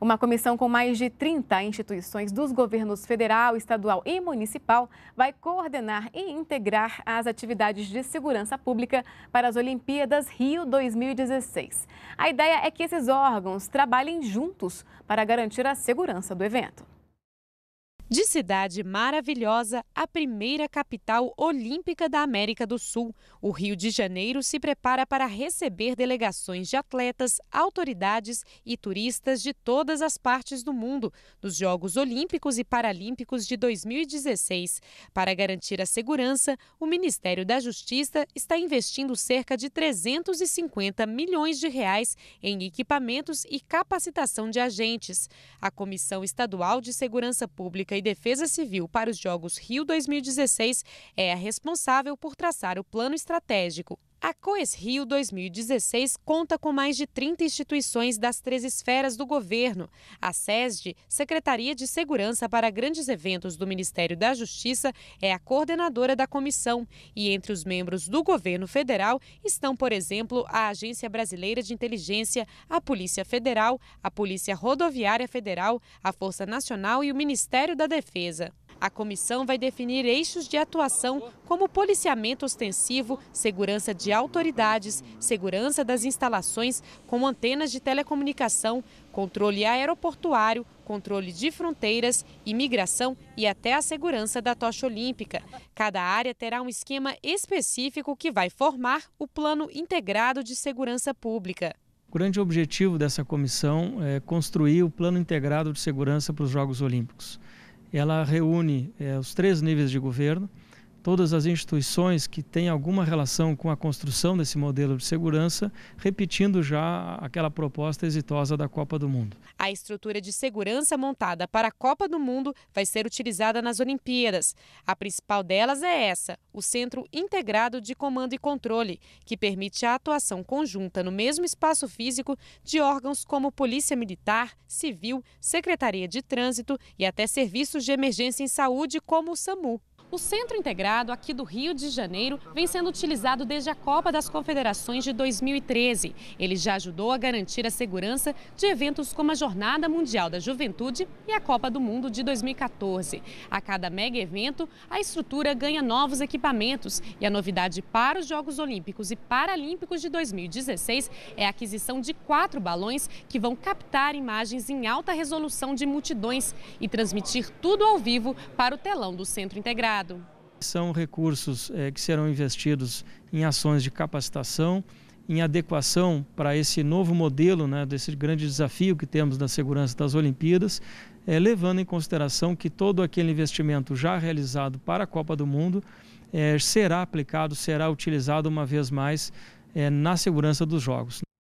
Uma comissão com mais de 30 instituições dos governos federal, estadual e municipal vai coordenar e integrar as atividades de segurança pública para as Olimpíadas Rio 2016. A ideia é que esses órgãos trabalhem juntos para garantir a segurança do evento. De cidade maravilhosa, a primeira capital olímpica da América do Sul, o Rio de Janeiro se prepara para receber delegações de atletas, autoridades e turistas de todas as partes do mundo nos Jogos Olímpicos e Paralímpicos de 2016. Para garantir a segurança, o Ministério da Justiça está investindo cerca de 350 milhões de reais em equipamentos e capacitação de agentes. A Comissão Estadual de Segurança Pública e Defesa Civil para os Jogos Rio 2016 é a responsável por traçar o plano estratégico a Coes Rio 2016 conta com mais de 30 instituições das três esferas do governo. A SESD, Secretaria de Segurança para Grandes Eventos do Ministério da Justiça, é a coordenadora da comissão. E entre os membros do governo federal estão, por exemplo, a Agência Brasileira de Inteligência, a Polícia Federal, a Polícia Rodoviária Federal, a Força Nacional e o Ministério da Defesa. A comissão vai definir eixos de atuação como policiamento ostensivo, segurança de autoridades, segurança das instalações com antenas de telecomunicação, controle aeroportuário, controle de fronteiras, imigração e até a segurança da tocha olímpica. Cada área terá um esquema específico que vai formar o Plano Integrado de Segurança Pública. O grande objetivo dessa comissão é construir o Plano Integrado de Segurança para os Jogos Olímpicos ela reúne é, os três níveis de governo, todas as instituições que têm alguma relação com a construção desse modelo de segurança, repetindo já aquela proposta exitosa da Copa do Mundo. A estrutura de segurança montada para a Copa do Mundo vai ser utilizada nas Olimpíadas. A principal delas é essa, o Centro Integrado de Comando e Controle, que permite a atuação conjunta no mesmo espaço físico de órgãos como Polícia Militar, Civil, Secretaria de Trânsito e até serviços de emergência em saúde, como o SAMU. O Centro Integrado aqui do Rio de Janeiro vem sendo utilizado desde a Copa das Confederações de 2013. Ele já ajudou a garantir a segurança de eventos como a Jornada Mundial da Juventude e a Copa do Mundo de 2014. A cada mega evento, a estrutura ganha novos equipamentos e a novidade para os Jogos Olímpicos e Paralímpicos de 2016 é a aquisição de quatro balões que vão captar imagens em alta resolução de multidões e transmitir tudo ao vivo para o telão do Centro Integrado. Estado. São recursos é, que serão investidos em ações de capacitação, em adequação para esse novo modelo, né, desse grande desafio que temos da segurança das Olimpíadas, é, levando em consideração que todo aquele investimento já realizado para a Copa do Mundo é, será aplicado, será utilizado uma vez mais é, na segurança dos Jogos.